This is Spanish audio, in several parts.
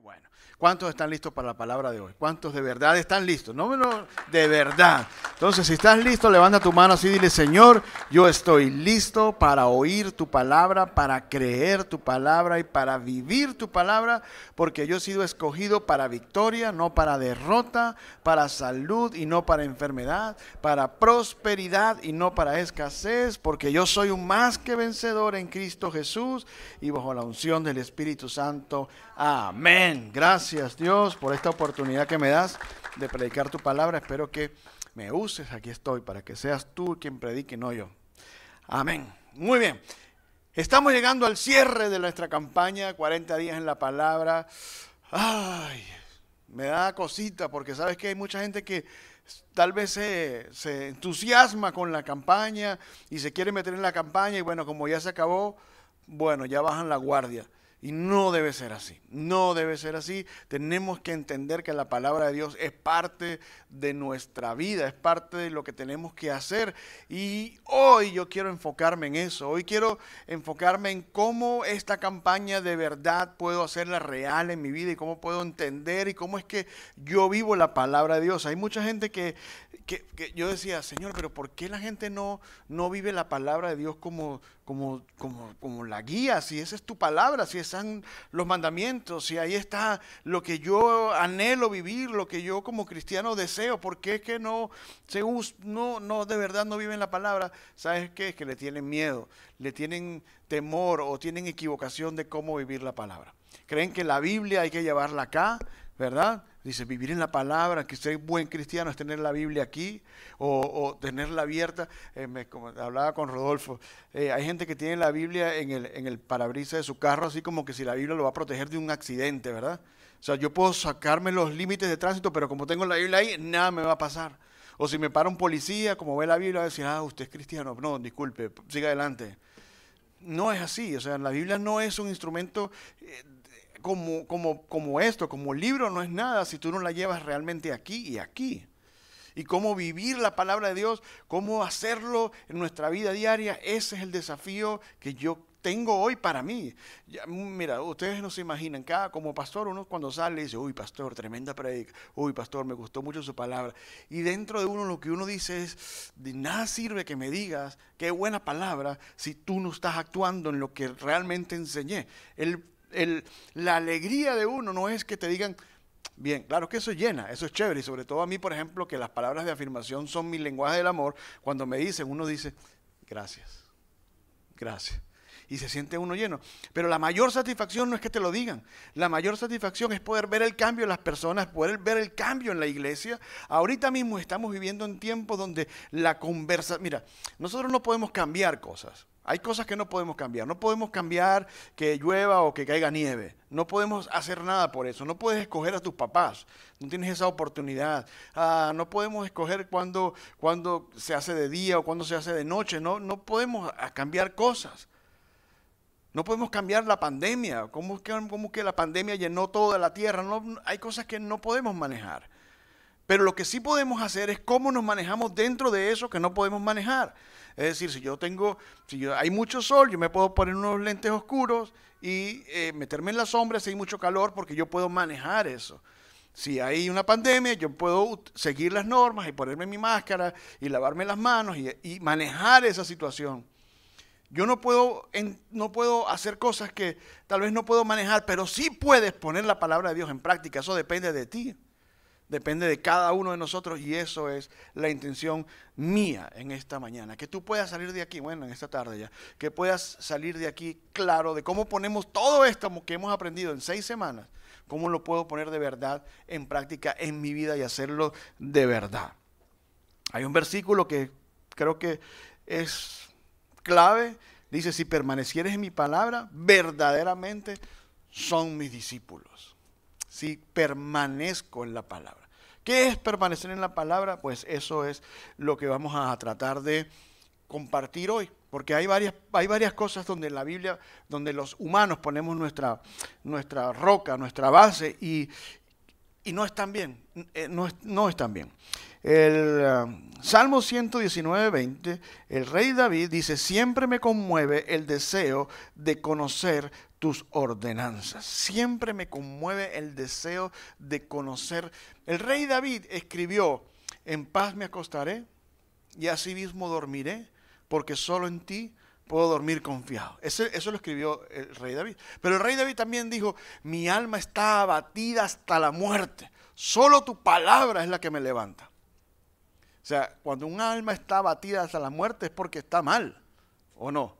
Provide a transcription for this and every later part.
bueno. ¿Cuántos están listos para la palabra de hoy? ¿Cuántos de verdad están listos? No, no, de verdad. Entonces, si estás listo, levanta tu mano así y dile, Señor, yo estoy listo para oír tu palabra, para creer tu palabra y para vivir tu palabra, porque yo he sido escogido para victoria, no para derrota, para salud y no para enfermedad, para prosperidad y no para escasez, porque yo soy un más que vencedor en Cristo Jesús y bajo la unción del Espíritu Santo. Amén. Gracias Dios por esta oportunidad que me das de predicar tu palabra. Espero que me uses. Aquí estoy para que seas tú quien predique, no yo. Amén. Muy bien. Estamos llegando al cierre de nuestra campaña, 40 días en la palabra. Ay, me da cosita porque sabes que hay mucha gente que tal vez se, entusiasma con la campaña y se quiere meter en la campaña y bueno, como ya se acabó, bueno, ya bajan la guardia. Y no debe ser así, no debe ser así. Tenemos que entender que la palabra de Dios es parte de nuestra vida, es parte de lo que tenemos que hacer. Y hoy yo quiero enfocarme en eso, hoy quiero enfocarme en cómo esta campaña de verdad puedo hacerla real en mi vida y cómo puedo entender y cómo es que yo vivo la palabra de Dios. Hay mucha gente que, yo decía, Señor, pero ¿por qué la gente no, no vive la palabra de Dios como como, como, como la guía, si esa es tu palabra, si están los mandamientos, si ahí está lo que yo anhelo vivir, lo que yo como cristiano deseo, porque es que no, se no, no, de verdad no viven la palabra? ¿Sabes qué? Es que le tienen miedo, le tienen temor o tienen equivocación de cómo vivir la palabra. Creen que la Biblia hay que llevarla acá, ¿verdad? Dice, vivir en la palabra, que ser buen cristiano es tener la Biblia aquí o, tenerla abierta. Eh, como hablaba con Rodolfo, eh, hay gente que tiene la Biblia en el, en el parabrisas de su carro, así como que si la Biblia lo va a proteger de un accidente, ¿verdad? O sea, yo puedo sacarme los límites de tránsito, pero como tengo la Biblia ahí, nada me va a pasar. O si me para un policía, como ve la Biblia, va a decir, ah, usted es cristiano. No, disculpe, siga adelante. No es así. O sea, la Biblia no es un instrumento eh, como, como, como esto, como libro, no es nada si tú no la llevas realmente aquí y aquí. Y cómo vivir la palabra de Dios, cómo hacerlo en nuestra vida diaria, ese es el desafío que yo tengo hoy para mí. mira, ustedes no se imaginan, cada como pastor uno cuando sale dice, uy pastor, tremenda predica, uy pastor, me gustó mucho su palabra. Y dentro de uno lo que uno dice es, de nada sirve que me digas qué buena palabra si tú no estás actuando en lo que realmente enseñé. El la alegría de uno no es que te digan, bien, claro que eso llena, eso es chévere, y sobre todo a mí, por ejemplo, que las palabras de afirmación son mi lenguaje del amor, cuando me dicen, uno dice, gracias, gracias. Y se siente uno lleno. Pero la mayor satisfacción no es que te lo digan. La mayor satisfacción es poder ver el cambio en las personas, poder ver el cambio en la iglesia. Ahorita mismo estamos viviendo en tiempos donde la conversa... Mira, nosotros no podemos cambiar cosas hay cosas que no podemos cambiar. No podemos cambiar que llueva o que caiga nieve. No podemos hacer nada por eso. No puedes escoger a tus papás. No tienes esa oportunidad. Ah, no podemos escoger cuando cuando se hace de día o cuando se hace de noche. No, no podemos ah, cambiar cosas. No podemos cambiar la pandemia. ¿Cómo que, que la pandemia llenó toda la tierra? No, hay cosas que no podemos manejar. Pero lo que sí podemos hacer es cómo nos manejamos dentro de eso que no podemos manejar. Es decir, si yo tengo, si yo, hay mucho sol, yo me puedo poner unos lentes oscuros y eh, meterme en la sombra si hay mucho calor porque yo puedo manejar eso. Si hay una pandemia, yo puedo seguir las normas y ponerme mi máscara y lavarme las manos y, manejar esa situación. Yo no puedo, no puedo hacer cosas que tal vez no puedo manejar, pero sí puedes poner la palabra de Dios en práctica. Eso depende de ti. Depende de cada uno de nosotros y eso es la intención mía en esta mañana. Que tú puedas salir de aquí, bueno, en esta tarde ya, que puedas salir de aquí claro de cómo ponemos todo esto que hemos aprendido en seis semanas, cómo lo puedo poner de verdad en práctica en mi vida y hacerlo de verdad. Hay un versículo que creo que es clave. Dice, si permanecieres en mi palabra, verdaderamente son mis discípulos. Si permanezco en la palabra. ¿Qué es permanecer en la palabra? Pues eso es lo que vamos a tratar de compartir hoy, porque hay varias, hay varias cosas donde la Biblia, donde los humanos ponemos nuestra, nuestra roca, nuestra base, y, no están bien, eh, no, no están bien. El eh, Salmo 119, 20, el rey David dice, siempre me conmueve el deseo de conocer tus ordenanzas. Siempre me conmueve el deseo de conocer. El rey David escribió, en paz me acostaré y mismo dormiré, porque solo en ti puedo dormir confiado. Eso, eso lo escribió el rey David. Pero el rey David también dijo, mi alma está abatida hasta la muerte. Solo tu palabra es la que me levanta. O sea, cuando un alma está batida hasta la muerte es porque está mal, ¿o no?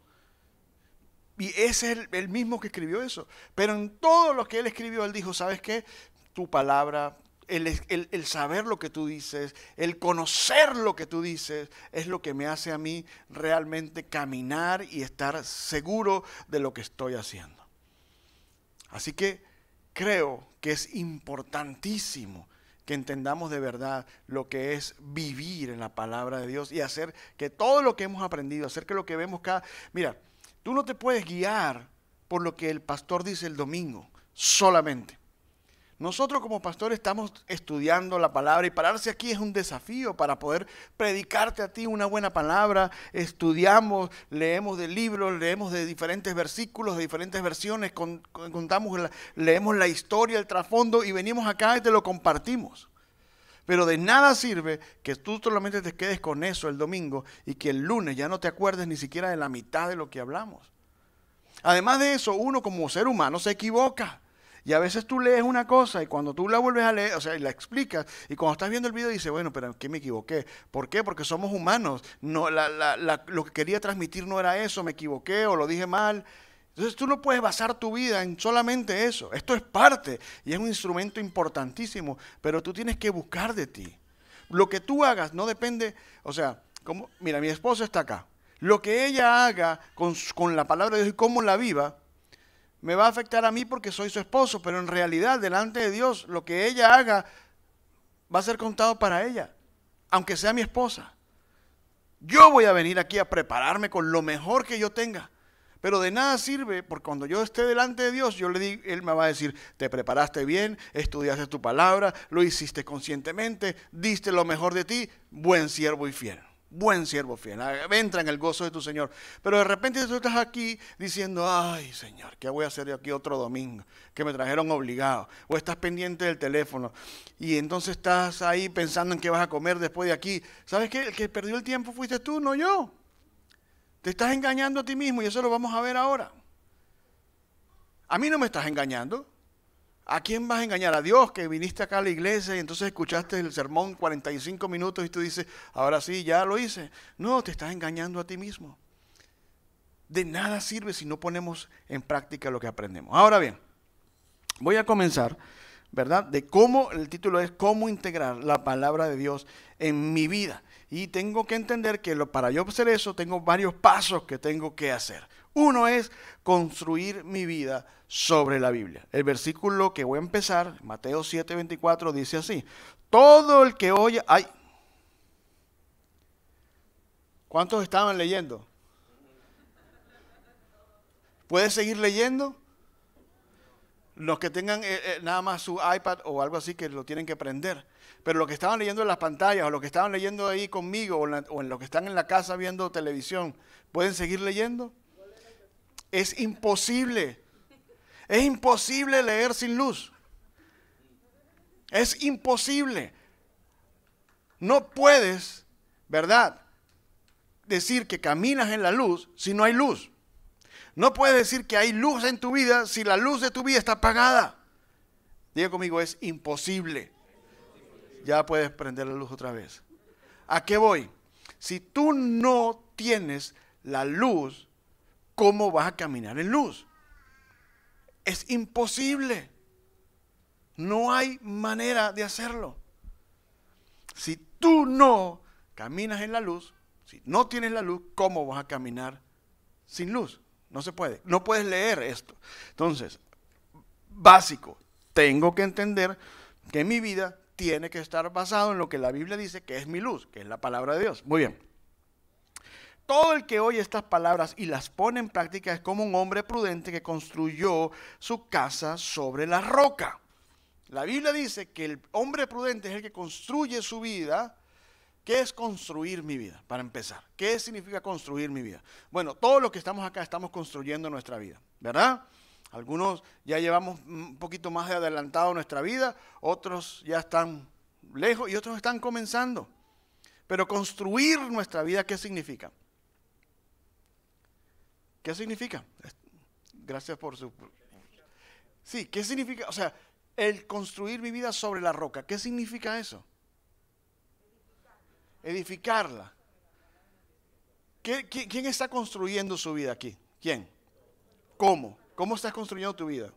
Y ese es el, mismo que escribió eso. Pero en todo lo que él escribió, él dijo, ¿sabes qué? Tu palabra, el, saber lo que tú dices, el conocer lo que tú dices, es lo que me hace a mí realmente caminar y estar seguro de lo que estoy haciendo. Así que creo que es importantísimo que entendamos de verdad lo que es vivir en la palabra de Dios y hacer que todo lo que hemos aprendido, hacer que lo que vemos cada... Mira, tú no te puedes guiar por lo que el pastor dice el domingo solamente. Nosotros como pastores estamos estudiando la palabra y pararse aquí es un desafío para poder predicarte a ti una buena palabra. Estudiamos, leemos de libros, leemos de diferentes versículos, de diferentes versiones, contamos, leemos la historia, el trasfondo y venimos acá y te lo compartimos. Pero de nada sirve que tú solamente te quedes con eso el domingo y que el lunes ya no te acuerdes ni siquiera de la mitad de lo que hablamos. Además de eso, uno como ser humano se equivoca. Y a veces tú lees una cosa y cuando tú la vuelves a leer, o sea, y la explicas, y cuando estás viendo el video dices, bueno, pero ¿qué me equivoqué? ¿Por qué? Porque somos humanos. No, lo que quería transmitir no era eso, me equivoqué o lo dije mal. Entonces tú no puedes basar tu vida en solamente eso. Esto es parte y es un instrumento importantísimo, pero tú tienes que buscar de ti. Lo que tú hagas no depende, o sea, como, mira, mi esposa está acá. Lo que ella haga con, con la palabra de Dios y cómo la viva, me va a afectar a mí porque soy su esposo, pero en realidad delante de Dios lo que ella haga va a ser contado para ella, aunque sea mi esposa. Yo voy a venir aquí a prepararme con lo mejor que yo tenga. Pero de nada sirve, porque cuando yo esté delante de Dios, yo le Él me va a decir, te preparaste bien, estudiaste tu palabra, lo hiciste conscientemente, diste lo mejor de ti, buen siervo y fiel buen siervo fiel, ah, entra en el gozo de tu Señor. Pero de repente tú estás aquí diciendo, ay Señor, ¿qué voy a hacer de aquí otro domingo? Que me trajeron obligado. O estás pendiente del teléfono y entonces estás ahí pensando en qué vas a comer después de aquí. ¿Sabes qué? El que perdió el tiempo fuiste tú, no yo. Te estás engañando a ti mismo y eso lo vamos a ver ahora. A mí no me estás engañando. ¿A quién vas a engañar? A Dios que viniste acá a la iglesia y entonces escuchaste el sermón 45 minutos y tú dices, ahora sí, ya lo hice. No, te estás engañando a ti mismo. De nada sirve si no ponemos en práctica lo que aprendemos. Ahora bien, voy a comenzar, ¿verdad? De cómo, el título es cómo integrar la palabra de Dios en mi vida. Y tengo que entender que para yo hacer eso tengo varios pasos que tengo que hacer. Uno es construir mi vida sobre la Biblia. El versículo que voy a empezar, Mateo 7:24, dice así, todo el que oye, ay, ¿cuántos estaban leyendo? ¿Pueden seguir leyendo? Los que tengan eh, eh, nada más su iPad o algo así que lo tienen que prender. Pero los que estaban leyendo en las pantallas o los que estaban leyendo ahí conmigo o, o en los que están en la casa viendo televisión, ¿pueden seguir leyendo? Es imposible. Es imposible leer sin luz. Es imposible. No puedes, ¿verdad? Decir que caminas en la luz si no hay luz. No puedes decir que hay luz en tu vida si la luz de tu vida está apagada. Diga conmigo, es imposible. Ya puedes prender la luz otra vez. ¿A qué voy? Si tú no tienes la luz ¿cómo vas a caminar en luz? Es imposible. No hay manera de hacerlo. Si tú no caminas en la luz, si no tienes la luz, ¿cómo vas a caminar sin luz? No se puede. No puedes leer esto. Entonces, básico, tengo que entender que mi vida tiene que estar basado en lo que la Biblia dice que es mi luz, que es la palabra de Dios. Muy bien. Todo el que oye estas palabras y las pone en práctica es como un hombre prudente que construyó su casa sobre la roca. La Biblia dice que el hombre prudente es el que construye su vida. ¿Qué es construir mi vida? Para empezar, ¿qué significa construir mi vida? Bueno, todos los que estamos acá estamos construyendo nuestra vida, ¿verdad? Algunos ya llevamos un poquito más de adelantado nuestra vida, otros ya están lejos y otros están comenzando. Pero construir nuestra vida, ¿qué significa? ¿Qué significa? Gracias por su... Sí, ¿qué significa? O sea, el construir mi vida sobre la roca, ¿qué significa eso? Edificarla. quién, está construyendo su vida aquí? ¿Quién? ¿Cómo? ¿Cómo estás construyendo tu vida?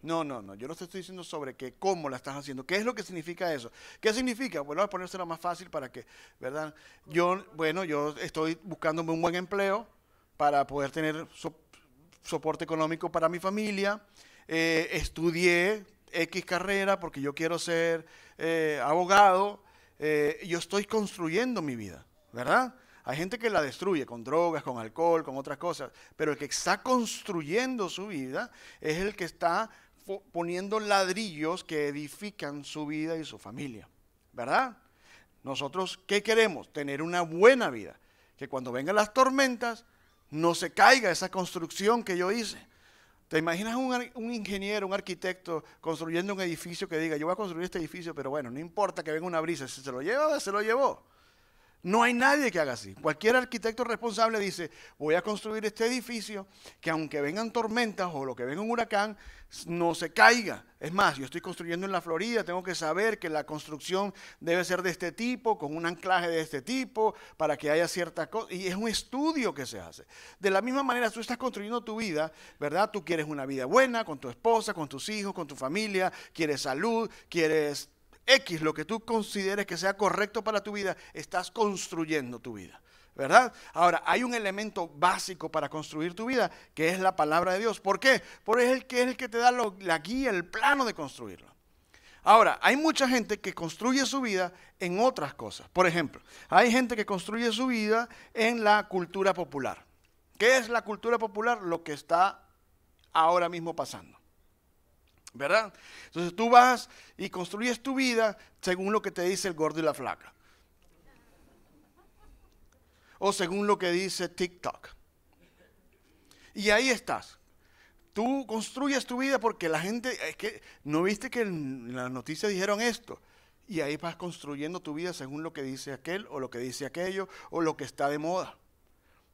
No, no, no, yo no te estoy diciendo sobre qué, cómo la estás haciendo. ¿Qué es lo que significa eso? ¿Qué significa? Bueno, voy a ponérselo más fácil para que, ¿verdad? Yo, bueno, yo estoy buscándome un buen empleo, para poder tener soporte económico para mi familia. Eh, estudié X carrera porque yo quiero ser eh, abogado. Eh, yo estoy construyendo mi vida, ¿verdad? Hay gente que la destruye con drogas, con alcohol, con otras cosas, pero el que está construyendo su vida es el que está poniendo ladrillos que edifican su vida y su familia, ¿verdad? Nosotros, ¿qué queremos? Tener una buena vida, que cuando vengan las tormentas no se caiga esa construcción que yo hice. ¿Te imaginas un, un, ingeniero, un arquitecto construyendo un edificio que diga, yo voy a construir este edificio, pero bueno, no importa que venga una brisa, si se lo lleva, se lo llevó. No hay nadie que haga así. Cualquier arquitecto responsable dice, voy a construir este edificio que aunque vengan tormentas o lo que venga un huracán, no se caiga. Es más, yo estoy construyendo en la Florida, tengo que saber que la construcción debe ser de este tipo, con un anclaje de este tipo, para que haya cierta cosa. Y es un estudio que se hace. De la misma manera, tú estás construyendo tu vida, ¿verdad? Tú quieres una vida buena con tu esposa, con tus hijos, con tu familia, quieres salud, quieres X, lo que tú consideres que sea correcto para tu vida, estás construyendo tu vida. ¿Verdad? Ahora, hay un elemento básico para construir tu vida, que es la palabra de Dios. ¿Por qué? Porque es el que, es el que te da la guía, el plano de construirlo. Ahora, hay mucha gente que construye su vida en otras cosas. Por ejemplo, hay gente que construye su vida en la cultura popular. ¿Qué es la cultura popular? Lo que está ahora mismo pasando. ¿Verdad? Entonces tú vas y construyes tu vida según lo que te dice el gordo y la flaca. O según lo que dice TikTok. Y ahí estás. Tú construyes tu vida porque la gente, es que, ¿no viste que en las noticias dijeron esto? Y ahí vas construyendo tu vida según lo que dice aquel o lo que dice aquello o lo que está de moda.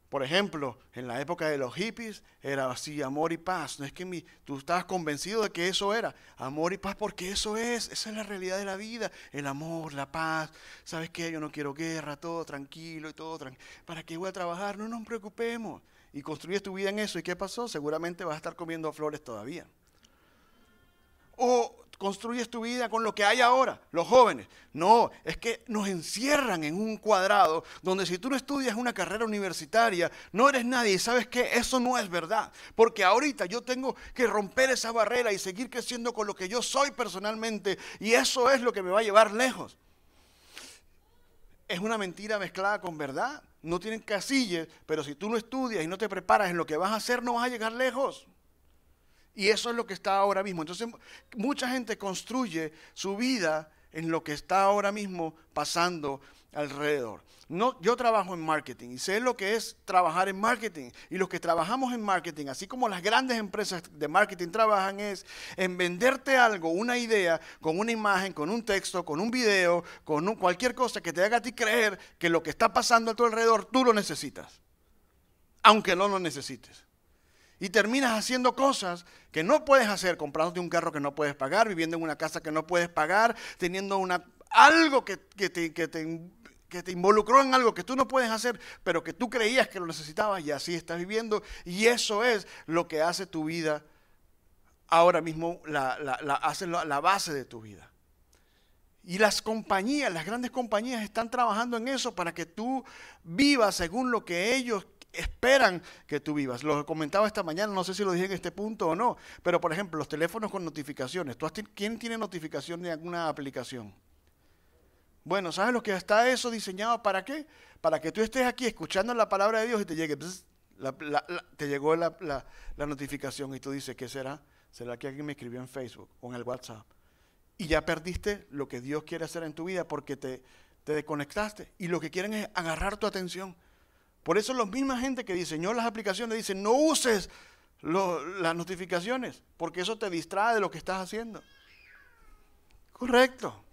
Por ejemplo, en la época de los hippies era así, amor y paz. No es que tú estabas convencido de que eso era, amor y paz, porque eso es, esa es la realidad de la vida, el amor, la paz. ¿Sabes qué? Yo no quiero guerra, todo tranquilo y todo tranquilo. ¿Para qué voy a trabajar? No nos preocupemos. Y construyes tu vida en eso. ¿Y qué pasó? Seguramente vas a estar comiendo flores todavía. O construyes tu vida con lo que hay ahora, los jóvenes. No, es que nos encierran en un cuadrado donde si tú no estudias una carrera universitaria, no eres nadie. Y sabes que eso no es verdad. Porque ahorita yo tengo que romper esa barrera y seguir creciendo con lo que yo soy personalmente. Y eso es lo que me va a llevar lejos. Es una mentira mezclada con verdad. No tienen casillas, pero si tú no estudias y no te preparas en lo que vas a hacer, no vas a llegar lejos. Y eso es lo que está ahora mismo. Entonces, mucha gente construye su vida en lo que está ahora mismo pasando alrededor. No, yo trabajo en marketing y sé lo que es trabajar en marketing. Y los que trabajamos en marketing, así como las grandes empresas de marketing trabajan, es en venderte algo, una idea, con una imagen, con un texto, con un video, con cualquier cosa que te haga a ti creer que lo que está pasando a tu alrededor tú lo necesitas, aunque no lo necesites. Y terminas haciendo cosas que no puedes hacer, comprándote un carro que no puedes pagar, viviendo en una casa que no puedes pagar, teniendo una, algo que, te, involucró en algo que tú no puedes hacer, pero que tú creías que lo necesitabas y así estás viviendo. Y eso es lo que hace tu vida ahora mismo, la, hace base de tu vida. Y las compañías, las grandes compañías están trabajando en eso para que tú vivas según lo que ellos esperan que tú vivas. Lo comentaba esta mañana, no sé si lo dije en este punto o no, pero por ejemplo, los teléfonos con notificaciones. ¿Tú ¿Quién tiene notificación de alguna aplicación? Bueno, ¿sabes lo que está eso diseñado para qué? Para que tú estés aquí escuchando la palabra de Dios y te llegue, la, te llegó la, notificación y tú dices, ¿qué será? ¿Será que alguien me escribió en Facebook o en el WhatsApp? Y ya perdiste lo que Dios quiere hacer en tu vida porque te, te desconectaste. Y lo que quieren es agarrar tu atención. Por eso la misma gente que diseñó las aplicaciones dice, no uses las notificaciones, porque eso te distrae de lo que estás haciendo. Correcto.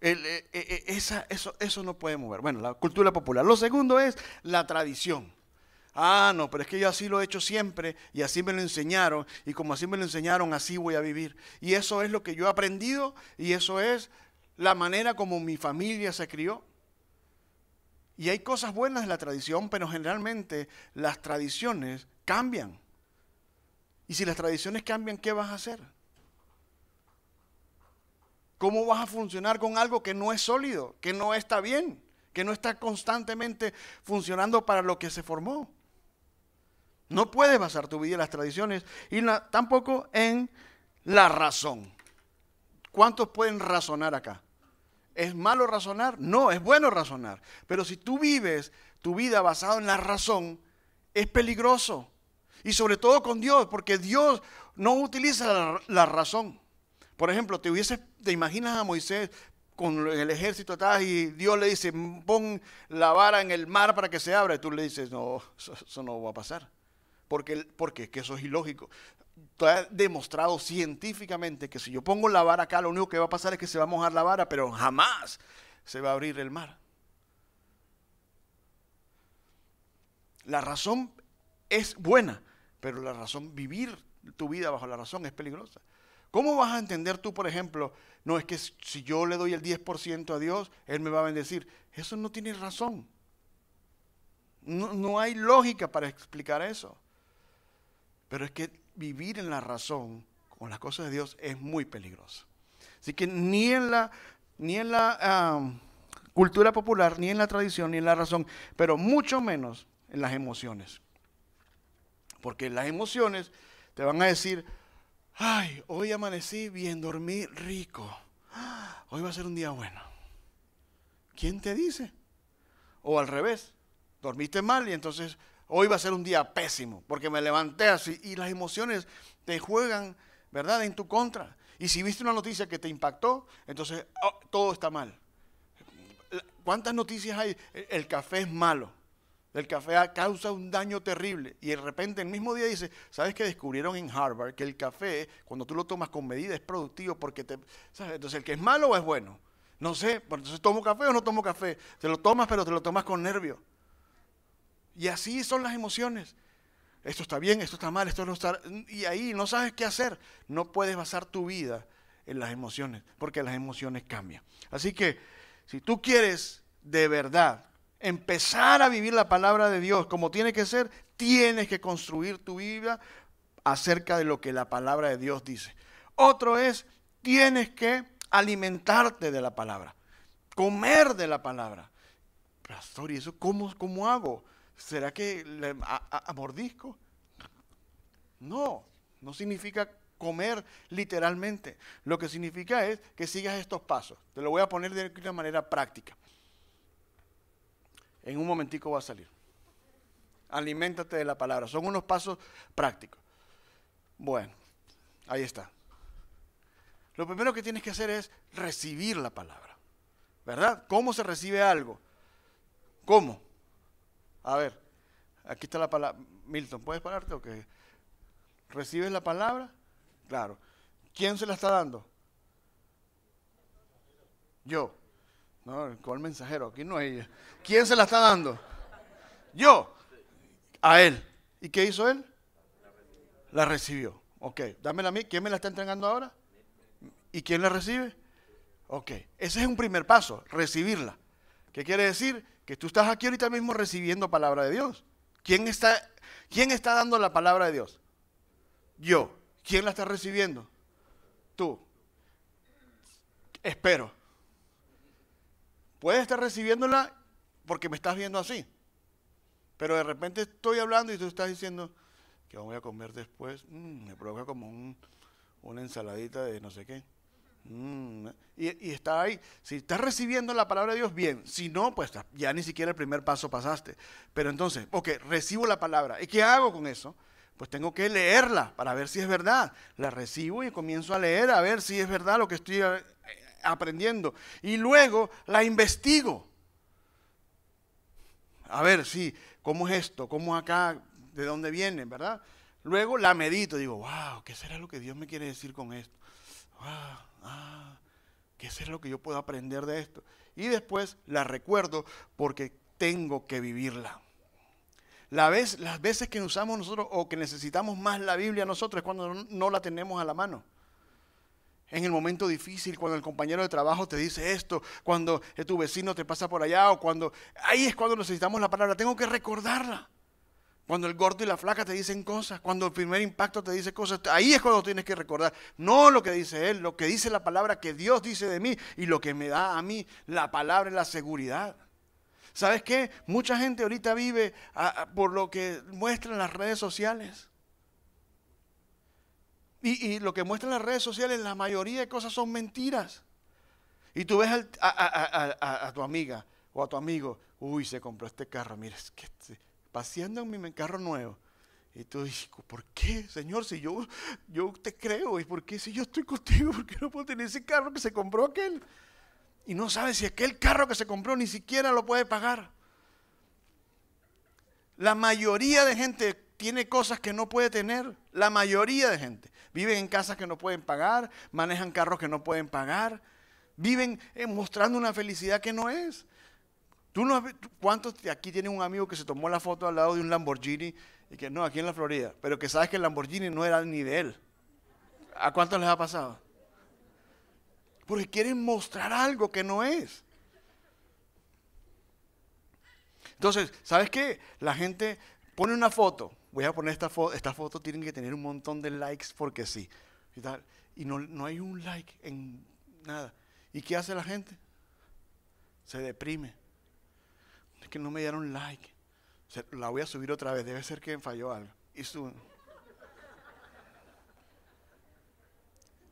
Eh, eh, eh, eso, eso no puede mover. Bueno, la cultura popular. Lo segundo es la tradición. Ah, no, pero es que yo así lo he hecho siempre y así me lo enseñaron y como así me lo enseñaron, así voy a vivir. Y eso es lo que yo he aprendido y eso es la manera como mi familia se crió. Y hay cosas buenas en la tradición, pero generalmente las tradiciones cambian. Y si las tradiciones cambian, ¿qué vas a hacer? ¿Cómo vas a funcionar con algo que no es sólido, que no está bien, que no está constantemente funcionando para lo que se formó? No puedes basar tu vida en las tradiciones y tampoco en la razón. ¿Cuántos pueden razonar acá? ¿Es malo razonar? No, es bueno razonar. Pero si tú vives tu vida basado en la razón, es peligroso. Y sobre todo con Dios, porque Dios no utiliza la, razón. Por ejemplo, te hubieses, te imaginas a Moisés con el ejército atrás y Dios le dice, pon la vara en el mar para que se abra. Y tú le dices, no, eso, no va a pasar. Porque, ¿Qué que eso es ilógico está demostrado científicamente que si yo pongo la vara acá, lo único que va a pasar es que se va a mojar la vara, pero jamás se va a abrir el mar. La razón es buena, pero la razón, vivir tu vida bajo la razón es peligrosa. ¿Cómo vas a entender tú, por ejemplo, no es que si yo le doy el 10% a Dios, Él me va a bendecir? Eso no tiene razón. No, no hay lógica para explicar eso. Pero es que vivir en la razón con las cosas de Dios es muy peligroso. Así que ni en la, ni en la cultura popular, ni en la tradición, ni en la razón, pero mucho menos en las emociones. Porque las emociones te van a decir, ay, hoy amanecí bien, dormí rico, hoy va a ser un día bueno. ¿Quién te dice? O al revés, dormiste mal y entonces hoy va a ser un día pésimo, porque me levanté así y las emociones te juegan, ¿verdad?, en tu contra. Y si viste una noticia que te impactó, entonces oh, todo está mal. ¿Cuántas noticias hay? El café es malo. El café causa un daño terrible. Y de repente el mismo día dice, ¿sabes qué descubrieron en Harvard que el café, cuando tú lo tomas con medida, es productivo porque te... ¿sabes? Entonces el que es malo o es bueno. No sé, entonces tomo café o no tomo café. Te lo tomas, pero te lo tomas con nervio. Y así son las emociones. Esto está bien, esto está mal, esto no está... Y ahí no sabes qué hacer. No puedes basar tu vida en las emociones, porque las emociones cambian. Así que si tú quieres de verdad empezar a vivir la palabra de Dios como tiene que ser, tienes que construir tu vida acerca de lo que la palabra de Dios dice. Otro es, tienes que alimentarte de la palabra, comer de la palabra. Pastor, ¿y eso cómo, cómo hago? ¿Será que le, No, no significa comer literalmente. Lo que significa es que sigas estos pasos. Te lo voy a poner de una manera práctica. En un momentico va a salir. Aliméntate de la palabra. Son unos pasos prácticos. Bueno, ahí está. Lo primero que tienes que hacer es recibir la palabra. ¿Verdad? ¿Cómo se recibe algo? ¿Cómo? A ver, aquí está la palabra. Milton, ¿puedes pararte o qué? ¿Recibes la palabra? Claro. ¿Quién se la está dando? Yo. No, ¿cuál mensajero? Aquí no es ella. ¿Quién se la está dando? Yo. A él. ¿Y qué hizo él? La recibió. Ok, dámela a mí. ¿Quién me la está entregando ahora? ¿Y quién la recibe? Ok, ese es un primer paso, recibirla. ¿Qué quiere decir? que tú estás aquí ahorita mismo recibiendo palabra de Dios. ¿Quién está, quién está dando la palabra de Dios? Yo. ¿Quién la está recibiendo? Tú. Espero. Puedes estar recibiéndola porque me estás viendo así. Pero de repente estoy hablando y tú estás diciendo, que voy a comer después? Mm, me provoca como una ensaladita de no sé qué. Mm, y, está ahí. Si estás recibiendo la palabra de Dios, bien. Si no, pues ya ni siquiera el primer paso pasaste. Pero entonces, ok, recibo la palabra. ¿Y qué hago con eso? Pues tengo que leerla para ver si es verdad. La recibo y comienzo a leer a ver si es verdad lo que estoy eh, aprendiendo. Y luego la investigo. A ver, si ¿cómo es esto? ¿Cómo acá? ¿De dónde viene? ¿Verdad? Luego la medito. Digo, wow, ¿qué será lo que Dios me quiere decir con esto? Wow. Ah, ¿qué es lo que yo puedo aprender de esto? Y después la recuerdo porque tengo que vivirla. La vez, las veces que usamos nosotros o que necesitamos más la Biblia nosotros es cuando no la tenemos a la mano en el momento difícil, cuando el compañero de trabajo te dice esto, cuando tu vecino te pasa por allá o cuando... Ahí es cuando necesitamos la palabra, tengo que recordarla. Cuando el gordo y la flaca te dicen cosas, cuando el primer impacto te dice cosas, ahí es cuando tienes que recordar, no lo que dice él, lo que dice la palabra que Dios dice de mí y lo que me da a mí la palabra y la seguridad. ¿Sabes qué? Mucha gente ahorita vive por lo que muestran las redes sociales. Y, lo que muestran las redes sociales, la mayoría de cosas son mentiras. Y tú ves a, tu amiga o a tu amigo, uy, se compró este carro, mira, es que... Este paseando en mi carro nuevo. Y tú dices, ¿por qué, Señor? Si yo, yo te creo, ¿y por qué si yo estoy contigo? ¿Por qué no puedo tener ese carro que se compró aquel? Y no sabes si aquel carro que se compró ni siquiera lo puede pagar. La mayoría de gente tiene cosas que no puede tener. La mayoría de gente. Viven en casas que no pueden pagar, manejan carros que no pueden pagar, viven eh, mostrando una felicidad que no es. ¿Tú no has cuántos de aquí tienen un amigo que se tomó la foto al lado de un Lamborghini y que no, aquí en la Florida, pero que sabes que el Lamborghini no era ni de él? ¿A cuántos les ha pasado? Porque quieren mostrar algo que no es. Entonces, ¿sabes qué? La gente pone una foto. Voy a poner esta foto. Esta foto tiene que tener un montón de likes porque sí. Y, tal. y no hay un like en nada. ¿Y qué hace la gente? Se deprime es que no me dieron like. la voy a subir otra vez. Debe ser que falló algo. Y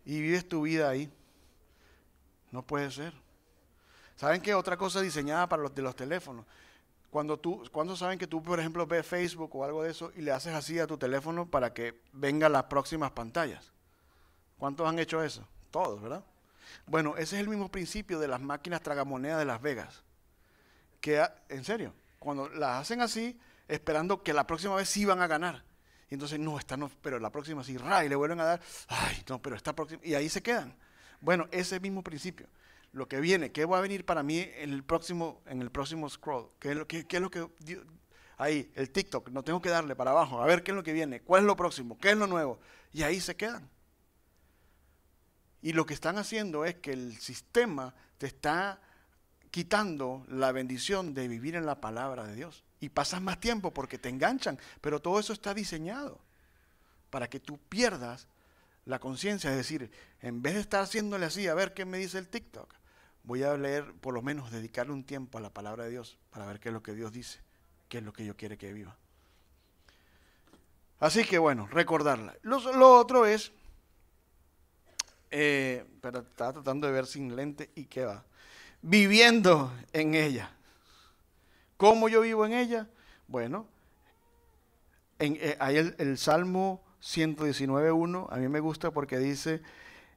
Y vives tu vida ahí. No puede ser. ¿Saben qué? Otra cosa diseñada para los de los teléfonos. Cuando tú, cuando saben que tú, por ejemplo, ves Facebook o algo de eso y le haces así a tu teléfono para que vengan las próximas pantallas? ¿Cuántos han hecho eso? Todos, ¿verdad? Bueno, ese es el mismo principio de las máquinas tragamonedas de Las Vegas que, en serio, cuando las hacen así, esperando que la próxima vez sí van a ganar. Y entonces, no, pero la próxima sí, y le vuelven a dar, ay, no, pero esta próxima, y ahí se quedan. Bueno, ese mismo principio. Lo que viene, ¿qué va a venir para mí en el próximo, en el próximo scroll? ¿Qué es lo, qué, lo que... ahí, el TikTok, no tengo que darle para abajo, a ver qué es lo que viene, cuál es lo próximo, qué es lo nuevo. Y ahí se quedan. Y lo que están haciendo es que el sistema te está quitando la bendición de vivir en la palabra de Dios. Y pasas más tiempo porque te enganchan, pero todo eso está diseñado para que tú pierdas la conciencia. Es decir, en vez de estar haciéndole así, a ver qué me dice el TikTok, voy a leer, por lo menos dedicarle un tiempo a la palabra de Dios para ver qué es lo que Dios dice, qué es lo que yo quiero que viva. Así que bueno, recordarla. Lo, otro es, eh, pero estaba tratando de ver sin lente y qué va viviendo en ella. ¿Cómo yo vivo en ella? Bueno, en, eh, el, Salmo 119.1, a mí me gusta porque dice,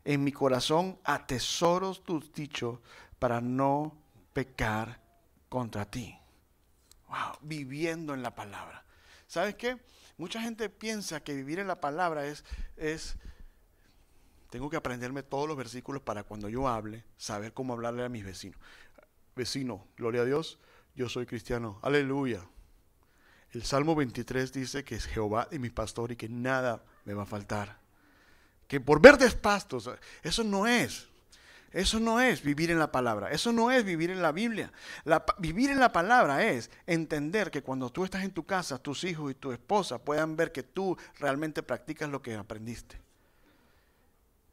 en mi corazón atesoros tus dichos para no pecar contra ti. Wow, viviendo en la palabra. ¿Sabes qué? Mucha gente piensa que vivir en la palabra es, es tengo que aprenderme todos los versículos para cuando yo hable, saber cómo hablarle a mis vecinos. Vecino, gloria a Dios, yo soy cristiano. Aleluya. El Salmo 23 dice que es Jehová y mi pastor y que nada me va a faltar. Que por ver despastos, eso no es. Eso no es vivir en la palabra, eso no es vivir en la Biblia. vivir en la palabra es entender que cuando tú estás en tu casa, tus hijos y tu esposa puedan ver que tú realmente practicas lo que aprendiste.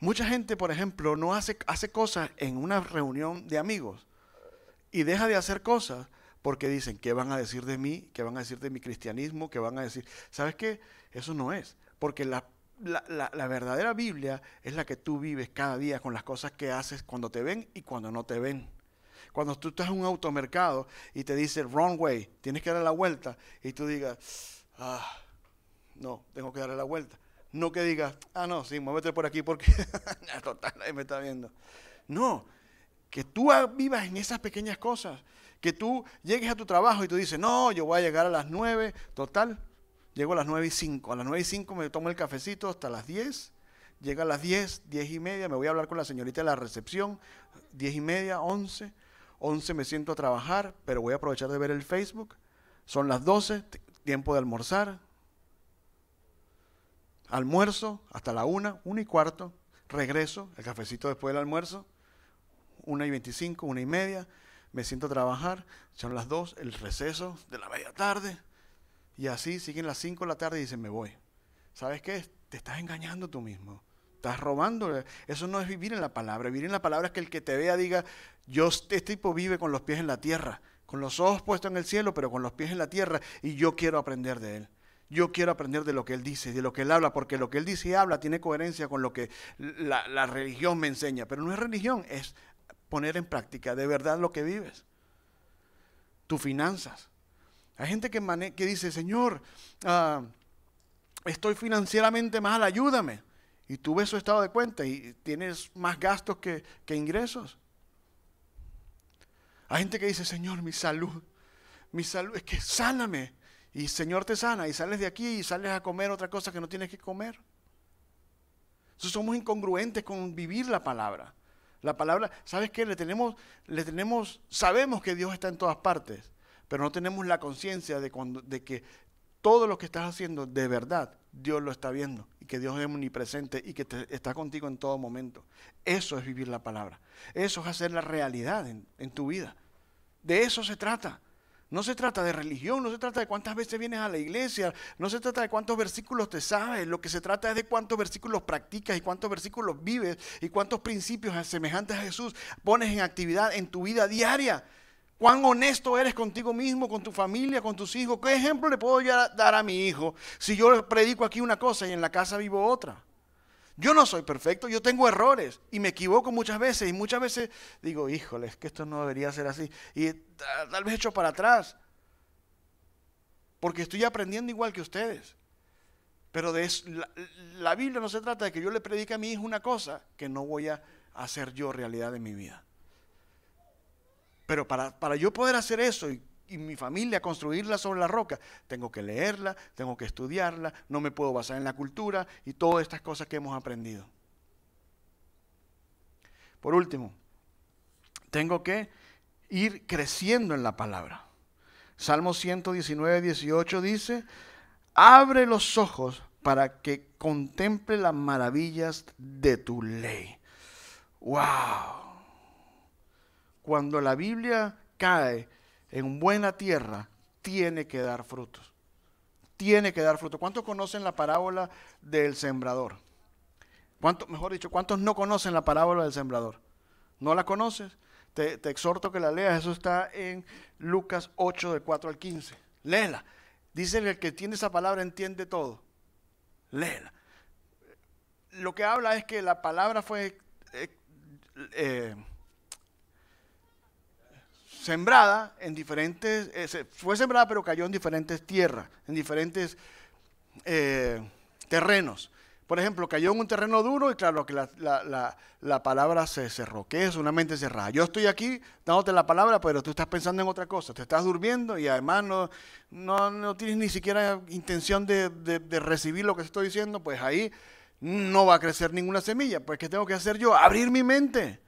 Mucha gente, por ejemplo, no hace, hace cosas en una reunión de amigos y deja de hacer cosas porque dicen, ¿qué van a decir de mí? ¿Qué van a decir de mi cristianismo? ¿Qué van a decir? ¿Sabes qué? Eso no es, porque la, la, la, verdadera Biblia es la que tú vives cada día con las cosas que haces cuando te ven y cuando no te ven. Cuando tú estás en un automercado y te dice wrong way, tienes que dar la vuelta y tú digas, ah, no, tengo que darle la vuelta. No que digas, ah, no, sí, muévete por aquí porque total, nadie me está viendo. No, que tú vivas en esas pequeñas cosas. Que tú llegues a tu trabajo y tú dices, no, yo voy a llegar a las 9, total, llego a las nueve y cinco. A las nueve y 5 me tomo el cafecito hasta las 10. Llega a las 10, diez y media, me voy a hablar con la señorita de la recepción. Diez y media, 11. 11 me siento a trabajar, pero voy a aprovechar de ver el Facebook. Son las 12, tiempo de almorzar, almuerzo hasta la una, una y cuarto, regreso, el cafecito después del almuerzo, una y veinticinco, una y media, me siento a trabajar, son las dos, el receso de la media tarde, y así siguen las cinco de la tarde y dicen, me voy. ¿Sabes qué? Te estás engañando tú mismo. Estás robando. Eso no es vivir en la palabra. Vivir en la palabra es que el que te vea diga, yo, este tipo vive con los pies en la tierra, con los ojos puestos en el cielo, pero con los pies en la tierra, y yo quiero aprender de él yo quiero aprender de lo que él dice, de lo que él habla, porque lo que él dice y habla tiene coherencia con lo que la, religión me enseña. Pero no es religión, es poner en práctica de verdad lo que vives, tus finanzas. Hay gente que, dice, Señor, ah, estoy financieramente mal, ayúdame. Y tú ves su estado de cuenta y tienes más gastos que, que ingresos. Hay gente que dice, Señor, mi salud, mi salud, es que sáname. Y Señor te sana y sales de aquí y sales a comer otra cosa que no tienes que comer. Entonces somos incongruentes con vivir la palabra. La palabra, ¿sabes qué? Le tenemos, le tenemos, sabemos que Dios está en todas partes, pero no tenemos la conciencia de, que todo lo que estás haciendo de verdad, Dios lo está viendo y que Dios es omnipresente y que está contigo en todo momento. Eso es vivir la palabra. Eso es hacer la realidad en, en tu vida. De eso se trata. No se trata de religión, no se trata de cuántas veces vienes a la iglesia, no se trata de cuántos versículos te sabes, lo que se trata es de cuántos versículos practicas y cuántos versículos vives y cuántos principios semejantes a Jesús pones en actividad en tu vida diaria. Cuán honesto eres contigo mismo, con tu familia, con tus hijos. ¿Qué ejemplo le puedo dar a mi hijo si yo predico aquí una cosa y en la casa vivo otra? Yo no soy perfecto, yo tengo errores y me equivoco muchas veces y muchas veces digo, híjole, es que esto no debería ser así y tal vez echo para atrás porque estoy aprendiendo igual que ustedes. Pero de la, Biblia no se trata de que yo le predique a mi hijo una cosa que no voy a hacer yo realidad en mi vida. Pero para, para yo poder hacer eso y y mi familia construirla sobre la roca, tengo que leerla, tengo que estudiarla, no me puedo basar en la cultura y todas estas cosas que hemos aprendido. Por último, tengo que ir creciendo en la palabra. Salmo 119, 18 dice, abre los ojos para que contemple las maravillas de tu ley. ¡Wow! Cuando la Biblia cae en buena tierra tiene que dar frutos. Tiene que dar fruto. ¿Cuántos conocen la parábola del sembrador? mejor dicho, ¿cuántos no conocen la parábola del sembrador? ¿No la conoces? Te, exhorto que la leas. Eso está en Lucas 8, del 4 al 15. Léela. Dice el que tiene esa palabra entiende todo. Léela. Lo que habla es que la palabra fue eh, eh, sembrada en diferentes, eh, fue sembrada pero cayó en diferentes tierras, en diferentes eh, terrenos. Por ejemplo, cayó en un terreno duro y claro que la, palabra se cerró, que es una mente cerrada. Yo estoy aquí dándote la palabra, pero tú estás pensando en otra cosa, te estás durmiendo y además no, no, tienes ni siquiera intención de, de recibir lo que estoy diciendo, pues ahí no va a crecer ninguna semilla. Pues ¿qué tengo que hacer yo? Abrir mi mente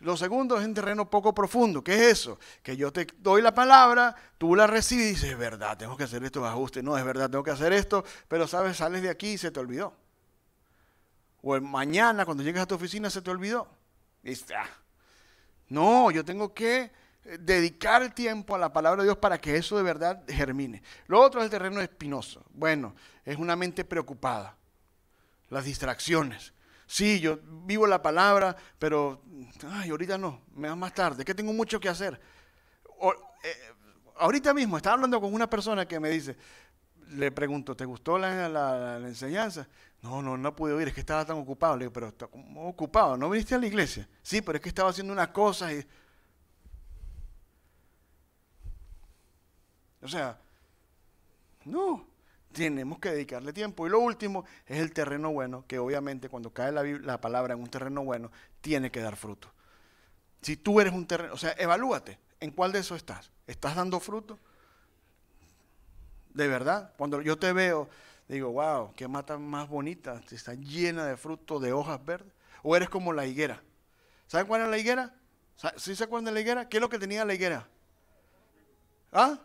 lo segundo es un terreno poco profundo. ¿Qué es eso? Que yo te doy la palabra, tú la recibes y dices, es verdad, tengo que hacer estos ajustes. No, es verdad, tengo que hacer esto, pero sabes, sales de aquí y se te olvidó. O mañana cuando llegas a tu oficina se te olvidó. Y ah, no, yo tengo que eh, dedicar tiempo a la palabra de Dios para que eso de verdad germine. Lo otro es el terreno espinoso. Bueno, es una mente preocupada. Las distracciones sí, yo vivo la palabra, pero ay, ahorita no, me da más tarde, que tengo mucho que hacer. O, eh, ahorita mismo estaba hablando con una persona que me dice, le pregunto, ¿te gustó la, enseñanza? No, no, no pude oír, es que estaba tan ocupado. Le digo, pero está ocupado, ¿no viniste a la iglesia? Sí, pero es que estaba haciendo unas cosas y... O sea, no tenemos que dedicarle tiempo. Y lo último es el terreno bueno, que obviamente cuando cae la, palabra en un terreno bueno, tiene que dar fruto. Si tú eres un terreno, o sea, evalúate, ¿en cuál de eso estás? ¿Estás dando fruto? De verdad, cuando yo te veo, digo, wow, qué mata más bonita, está llena de fruto, de hojas verdes. O eres como la higuera. ¿Saben cuál es la higuera? ¿Sí se acuerdan la higuera? ¿Qué es lo que tenía la higuera? ¿Ah?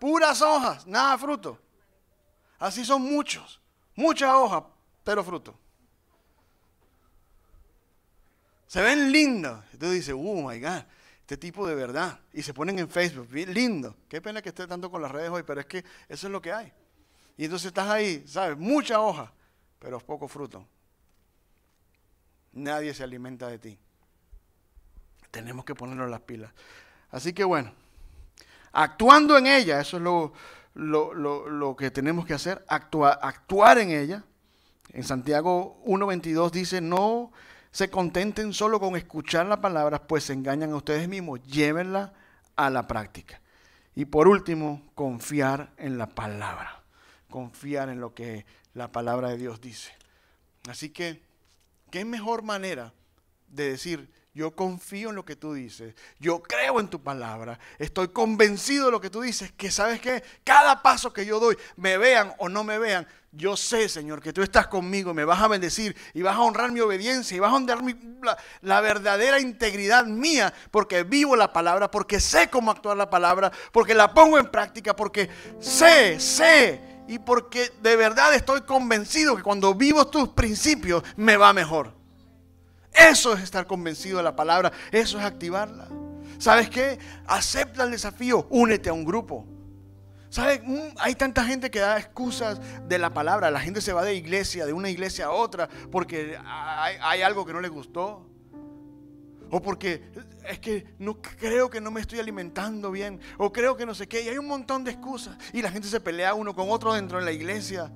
Puras hojas, nada fruto. Así son muchos, muchas hojas, pero fruto. Se ven lindos. Entonces dice, oh my God, este tipo de verdad. Y se ponen en Facebook, lindo. Qué pena que esté tanto con las redes hoy, pero es que eso es lo que hay. Y entonces estás ahí, ¿sabes? Muchas hojas, pero poco fruto. Nadie se alimenta de ti. Tenemos que ponernos las pilas. Así que bueno, actuando en ella, eso es lo, lo, que tenemos que hacer, actuar, actuar en ella. En Santiago 1.22 dice, no se contenten solo con escuchar la palabra, pues se engañan a ustedes mismos, llévenla a la práctica. Y por último, confiar en la palabra, confiar en lo que la palabra de Dios dice. Así que, ¿qué mejor manera de decir, yo confío en lo que tú dices. Yo creo en tu palabra. Estoy convencido de lo que tú dices. Que sabes que cada paso que yo doy, me vean o no me vean, yo sé, Señor, que tú estás conmigo. Me vas a bendecir y vas a honrar mi obediencia y vas a honrar la verdadera integridad mía. Porque vivo la palabra, porque sé cómo actuar la palabra, porque la pongo en práctica, porque sé, sé. Y porque de verdad estoy convencido que cuando vivo tus principios me va mejor. Eso es estar convencido de la palabra, eso es activarla. ¿Sabes qué? Acepta el desafío, únete a un grupo. ¿Sabes? Mm, hay tanta gente que da excusas de la palabra. La gente se va de iglesia, de una iglesia a otra, porque hay, algo que no le gustó. O porque es que no creo que no me estoy alimentando bien. O creo que no sé qué. Y hay un montón de excusas. Y la gente se pelea uno con otro dentro de la iglesia.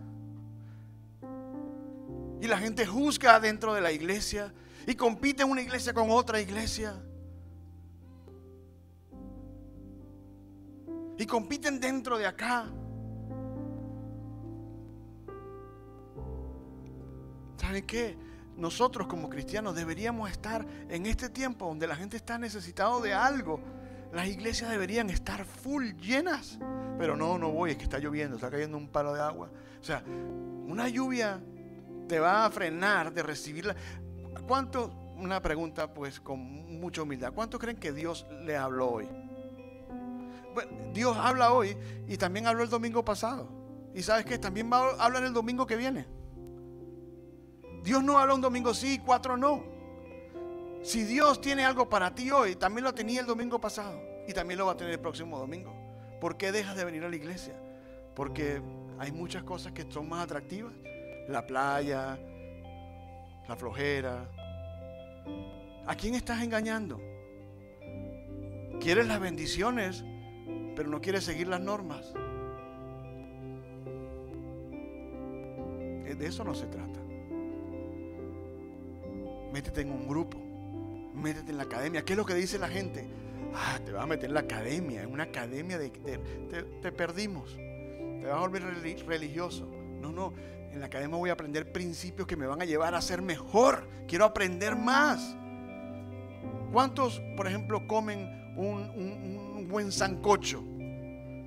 Y la gente juzga dentro de la iglesia y compiten una iglesia con otra iglesia. Y compiten dentro de acá. ¿Saben qué? Nosotros como cristianos deberíamos estar en este tiempo donde la gente está necesitado de algo. Las iglesias deberían estar full llenas. Pero no, no voy, es que está lloviendo, está cayendo un palo de agua. O sea, una lluvia te va a frenar de recibirla. ¿Cuántos, una pregunta pues con mucha humildad, ¿cuántos creen que Dios le habló hoy? Dios habla hoy y también habló el domingo pasado. Y sabes qué? también va a hablar el domingo que viene. Dios no habla un domingo sí y cuatro no. Si Dios tiene algo para ti hoy, también lo tenía el domingo pasado y también lo va a tener el próximo domingo. ¿Por qué dejas de venir a la iglesia? Porque hay muchas cosas que son más atractivas. La playa, la flojera. ¿A quién estás engañando? Quieres las bendiciones, pero no quieres seguir las normas. De eso no se trata. Métete en un grupo, métete en la academia. ¿Qué es lo que dice la gente? Ah, te vas a meter en la academia, en una academia de... te, te perdimos, te vas a volver religioso no, no, en la academia voy a aprender principios que me van a llevar a ser mejor. Quiero aprender más. ¿Cuántos, por ejemplo, comen un, buen sancocho?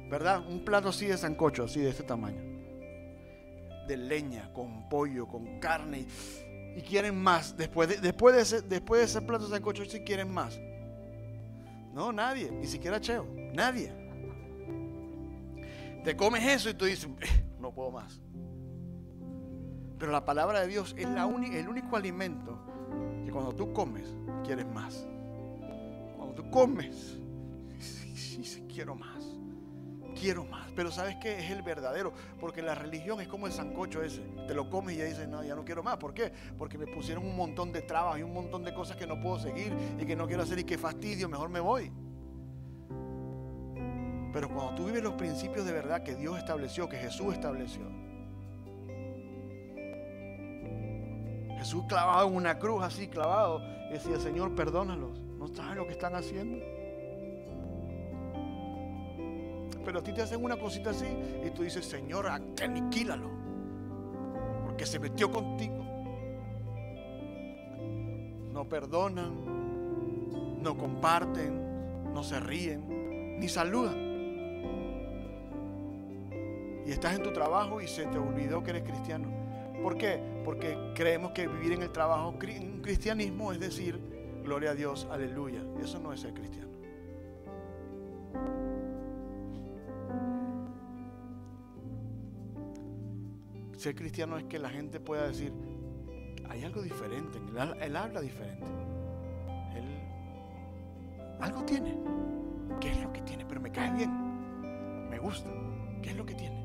¿Verdad? Un plato así de sancocho, así de este tamaño. De leña, con pollo, con carne. Y, quieren más. Después de, después de, ese, después de ese plato de sancocho, sí quieren más. No, nadie, ni siquiera Cheo, nadie. Te comes eso y tú dices, puedo más. Pero la palabra de Dios es la el único alimento que cuando tú comes, quieres más. Cuando tú comes, sí, quiero más. Quiero más. Pero ¿sabes qué? Es el verdadero. Porque la religión es como el sancocho ese. Te lo comes y ya dices, no, ya no quiero más. ¿Por qué? Porque me pusieron un montón de trabas y un montón de cosas que no puedo seguir y que no quiero hacer y que fastidio, mejor me voy. Pero cuando tú vives los principios de verdad que Dios estableció, que Jesús estableció, Jesús clavado en una cruz así, clavado, y decía, Señor, perdónalos, no saben lo que están haciendo. Pero a ti te hacen una cosita así y tú dices, Señor, aniquílalo, porque se metió contigo. No perdonan, no comparten, no se ríen, ni saludan y estás en tu trabajo y se te olvidó que eres cristiano. ¿Por qué? Porque creemos que vivir en el trabajo, un cristianismo es decir, gloria a Dios, aleluya. Eso no es ser cristiano. Ser cristiano es que la gente pueda decir, hay algo diferente, él habla diferente. Él algo tiene. ¿Qué es lo que tiene? Pero me cae bien. Me gusta. ¿Qué es lo que tiene?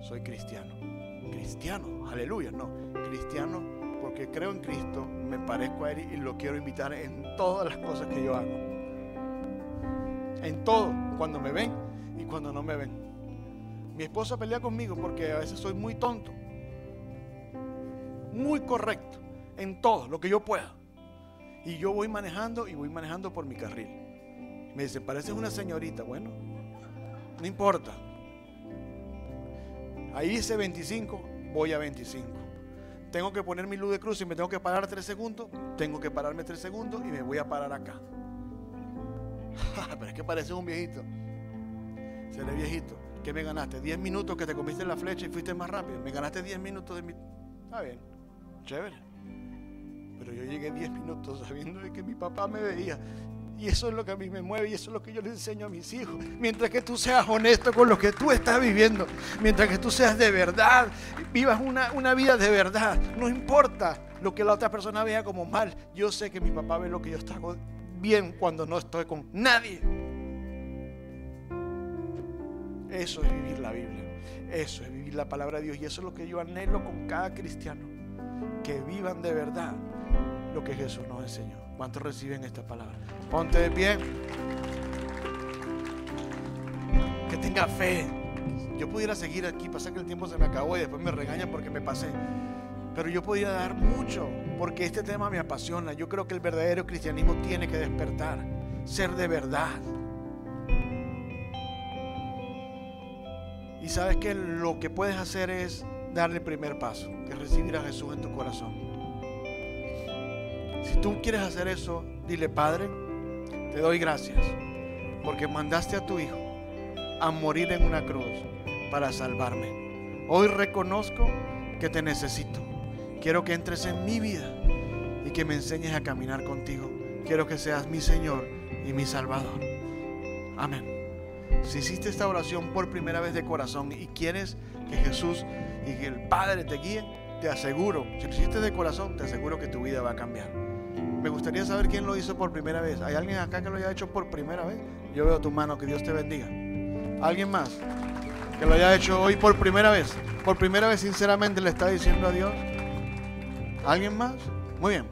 soy cristiano. Cristiano, aleluya, no. Cristiano porque creo en Cristo, me parezco a Él y lo quiero invitar en todas las cosas que yo hago. En todo, cuando me ven y cuando no me ven. Mi esposa pelea conmigo porque a veces soy muy tonto, muy correcto, en todo, lo que yo pueda. Y yo voy manejando y voy manejando por mi carril. Me dice, pareces una señorita. Bueno, no importa, Ahí hice 25, voy a 25. Tengo que poner mi luz de cruz y me tengo que parar tres segundos. Tengo que pararme tres segundos y me voy a parar acá. Pero es que parece un viejito. Se le viejito. ¿Qué me ganaste? 10 minutos que te comiste la flecha y fuiste más rápido. Me ganaste 10 minutos de mi. Está bien. Chévere. Pero yo llegué 10 minutos sabiendo que mi papá me veía y eso es lo que a mí me mueve y eso es lo que yo le enseño a mis hijos. Mientras que tú seas honesto con lo que tú estás viviendo, mientras que tú seas de verdad, vivas una, vida de verdad, no importa lo que la otra persona vea como mal. Yo sé que mi papá ve lo que yo hago bien cuando no estoy con nadie. Eso es vivir la Biblia, eso es vivir la palabra de Dios y eso es lo que yo anhelo con cada cristiano, que vivan de verdad lo que Jesús nos enseñó. ¿Cuántos reciben esta palabra? Ponte de pie. Que tenga fe. Yo pudiera seguir aquí, pasa que el tiempo se me acabó y después me regañan porque me pasé. Pero yo pudiera dar mucho, porque este tema me apasiona. Yo creo que el verdadero cristianismo tiene que despertar, ser de verdad. Y sabes que lo que puedes hacer es darle el primer paso, que recibir a Jesús en tu corazón. Si tú quieres hacer eso, dile, Padre, te doy gracias porque mandaste a tu Hijo a morir en una cruz para salvarme. Hoy reconozco que te necesito. Quiero que entres en mi vida y que me enseñes a caminar contigo. Quiero que seas mi Señor y mi Salvador. Amén. Si hiciste esta oración por primera vez de corazón y quieres que Jesús y que el Padre te guíen, te aseguro, si lo hiciste de corazón, te aseguro que tu vida va a cambiar. Me gustaría saber quién lo hizo por primera vez. ¿Hay alguien acá que lo haya hecho por primera vez? Yo veo tu mano, que Dios te bendiga. ¿Alguien más que lo haya hecho hoy por primera vez? Por primera vez, sinceramente, le está diciendo a Dios. ¿Alguien más? Muy bien.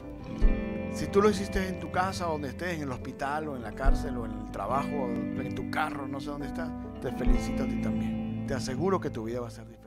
Si tú lo hiciste en tu casa, donde estés, en el hospital o en la cárcel o en el trabajo o en tu carro, no sé dónde está, te felicito a ti también. Te aseguro que tu vida va a ser diferente.